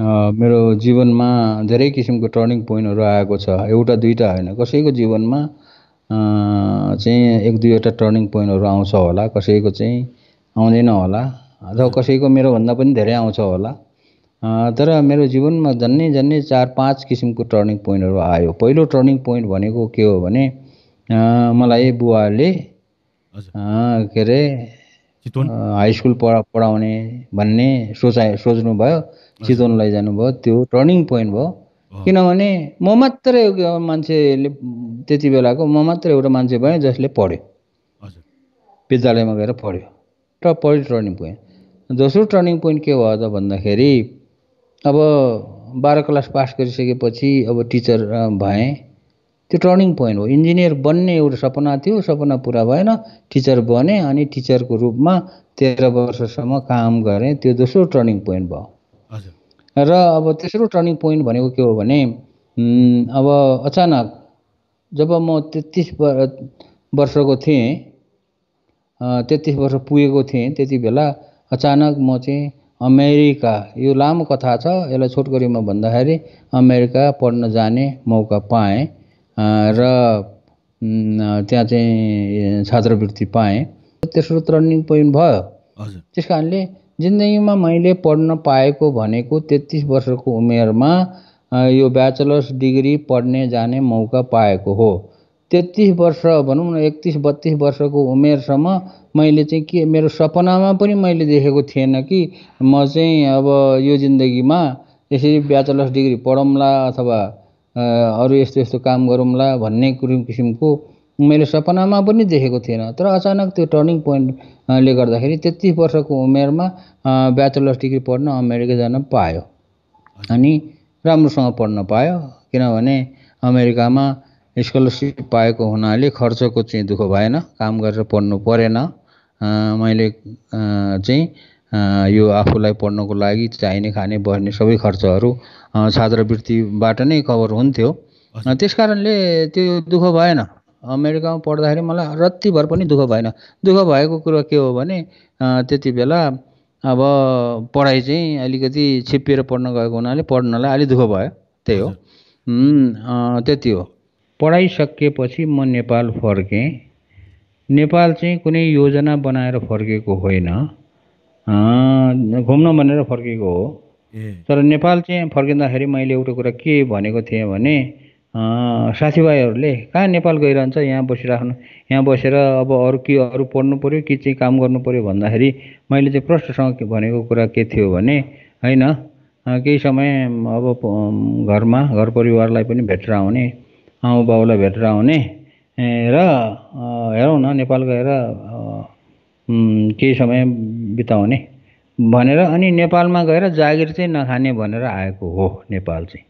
मेरो जीवनमा धेरै किसिमको टर्निङ पोइन्टहरू आएको छ एउटा दुइटा होइन कसैको जीवनमा चाहिँ एक दुईवटा टर्निङ पोइन्टहरू आउँछ होला कसैको चाहिँ आउँदैन होला अथवा कसैको मेरोभन्दा पनि धेरै आउँछ होला तर मेरो जीवनमा झन्नै झन्नै चार पाँच किसिमको टर्निङ पोइन्टहरू आयो पहिलो टर्निङ पोइन्ट भनेको के हो भने मलाई बुवाले के अरे चितवन हाई स्कुल पढा पढाउने भन्ने सोचाइ सोच्नुभयो चितवन भयो त्यो टर्निङ पोइन्ट भयो किनभने म मात्रै मान्छेले त्यति बेलाको म मात्रै एउटा मान्छे भएँ जसले पढ्यो विद्यालयमा गएर पढ्यो र पढ्यो टर्निङ पोइन्ट दोस्रो टर्निङ पोइन्ट के भयो त भन्दाखेरि अब बाह्र क्लास पास गरिसकेपछि अब टिचर भएँ त्यो टर्निङ पोइन्ट हो इन्जिनियर बन्ने एउटा सपना थियो सपना पुरा भएन टिचर बने अनि टिचरको रूपमा तेह्र वर्षसम्म काम गरेँ त्यो दोस्रो टर्निङ पोइन्ट भयो र अब तेस्रो टर्निङ पोइन्ट भनेको के हो भने अब अचानक जब म तेत्तिस वर्षको थिएँ तेत्तिस वर्ष पुगेको थिएँ त्यति बेला अचानक म चाहिँ अमेरिका यो लामो कथा छ यसलाई छोटकरीमा भन्दाखेरि अमेरिका पढ्न जाने मौका पाएँ र त्यहाँ चाहिँ छात्रवृत्ति पाएँ तेस्रो टर्निङ पोइन्ट भयो त्यस कारणले जिन्दगीमा मैले पढ्न पाएको भनेको तेत्तिस वर्षको उमेरमा यो ब्याचलर्स डिग्री पढ्ने जाने मौका पाएको हो तेत्तिस वर्ष भनौँ न एकतिस बत्तिस वर्षको उमेरसम्म मैले चाहिँ के मेरो सपनामा पनि मैले देखेको थिएन कि म चाहिँ अब यो जिन्दगीमा यसरी ब्याचलर्स डिग्री पढौँला अथवा अरू यस्तो यस्तो काम गरौँला भन्ने किसिमको मैले सपनामा पनि देखेको थिएन तर अचानक त्यो टर्निङ पोइन्टले गर्दाखेरि तेत्तिस वर्षको उमेरमा ब्याचलर्स डिग्री पढ्न अमेरिका जान पायो अनि राम्रोसँग पढ्न पायो किनभने अमेरिकामा स्कलरसिप पाएको हुनाले खर्चको चाहिँ दुःख भएन काम गरेर पढ्नु परेन मैले चाहिँ यो आफूलाई पढ्नको लागि चाहिने खाने बस्ने सबै खर्चहरू छात्रवृत्तिबाट नै कभर हुन्थ्यो त्यस कारणले त्यो दुःख भएन अमेरिकामा पढ्दाखेरि मलाई रत्तिभर पनि दुःख भएन दुःख भएको कुरो के हो भने त्यति बेला अब पढाइ चाहिँ अलिकति छिप्पिएर पढ्न गएको हुनाले पढ्नलाई अलिक दुःख भयो त्यही हो त्यति हो पढाइ सकिएपछि म नेपाल फर्केँ नेपाल चाहिँ कुनै योजना बनाएर फर्केको होइन घुम्न भनेर फर्केको हो तर नेपाल चाहिँ फर्किँदाखेरि मैले एउटा कुरा के भनेको थिएँ भने साथीभाइहरूले कहाँ नेपाल गइरहन्छ यहाँ बसिराख्नु यहाँ बसेर अब अरू के अरू पढ्नु पऱ्यो के चाहिँ काम गर्नु पऱ्यो भन्दाखेरि मैले चाहिँ प्रश्नसँग भनेको कुरा के थियो भने होइन केही समय अब घरमा घर परिवारलाई पनि भेटेर आउने आमा बाउलाई भेटेर आउने र हेरौँ न नेपाल गएर केही समय बिताउने भनेर अनि नेपालमा गएर जागिर चाहिँ नखाने भनेर आएको हो नेपाल चाहिँ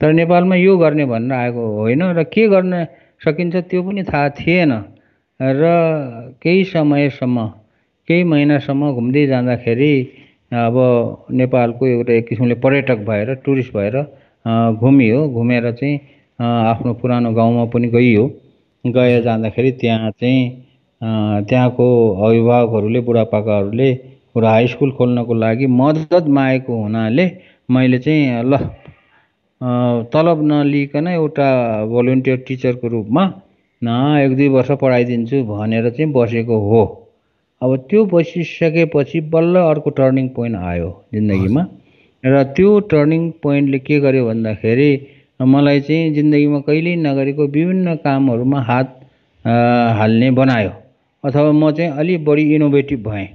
तर नेपालमा यो गर्ने भनेर आएको होइन र के गर्न सकिन्छ त्यो पनि थाहा थिएन र केही समयसम्म केही महिनासम्म घुम्दै जाँदाखेरि अब नेपालको एउटा एक किसिमले पर्यटक भएर टुरिस्ट भएर घुमियो घुमेर चाहिँ आफ्नो पुरानो गाउँमा पनि गइयो गएर जाँदाखेरि त्यहाँ चाहिँ त्यहाँको अभिभावकहरूले बुढापाकाहरूले एउटा हाई स्कुल खोल्नको लागि मद्दत मागेको हुनाले मैले चाहिँ ल तलब नलिइकन एउटा भोलिन्टियर टिचरको रूपमा न एक दुई वर्ष पढाइदिन्छु भनेर चाहिँ बसेको हो अब त्यो बसिसकेपछि बल्ल अर्को टर्निङ पोइन्ट आयो जिन्दगीमा र त्यो टर्निङ पोइन्टले के गर्यो भन्दाखेरि मलाई चाहिँ जिन्दगीमा कहिल्यै नगरेको विभिन्न कामहरूमा हात हाल्ने बनायो अथवा म चाहिँ अलिक बढी इनोभेटिभ भएँ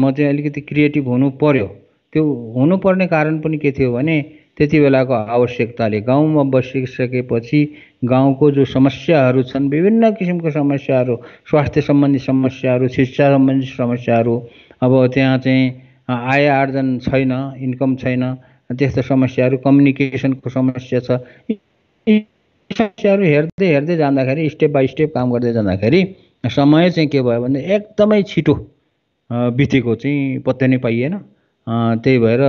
म चाहिँ अलिकति क्रिएटिभ हुनु पर्यो त्यो हुनुपर्ने कारण पनि के थियो भने त्यति बेलाको आवश्यकताले गाउँमा बसिसकेपछि गाउँको जो समस्याहरू छन् विभिन्न किसिमको समस्याहरू स्वास्थ्य सम्बन्धी समस्याहरू शिक्षा सम्बन्धी समस्याहरू अब त्यहाँ चाहिँ आय आर्जन छैन इन्कम छैन त्यस्तो समस्याहरू कम्युनिकेसनको समस्या छ समस्याहरू हेर्दै हेर्दै जाँदाखेरि स्टेप बाई स्टेप काम गर्दै जाँदाखेरि समय चाहिँ के भयो भने एकदमै छिटो बितेको चाहिँ पत्या नै पाइएन त्यही भएर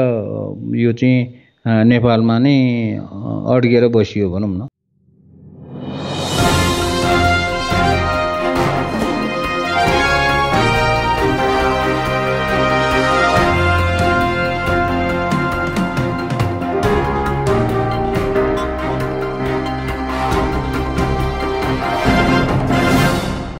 यो चाहिँ नेपालमा नै अड्किएर बसियो भनौँ न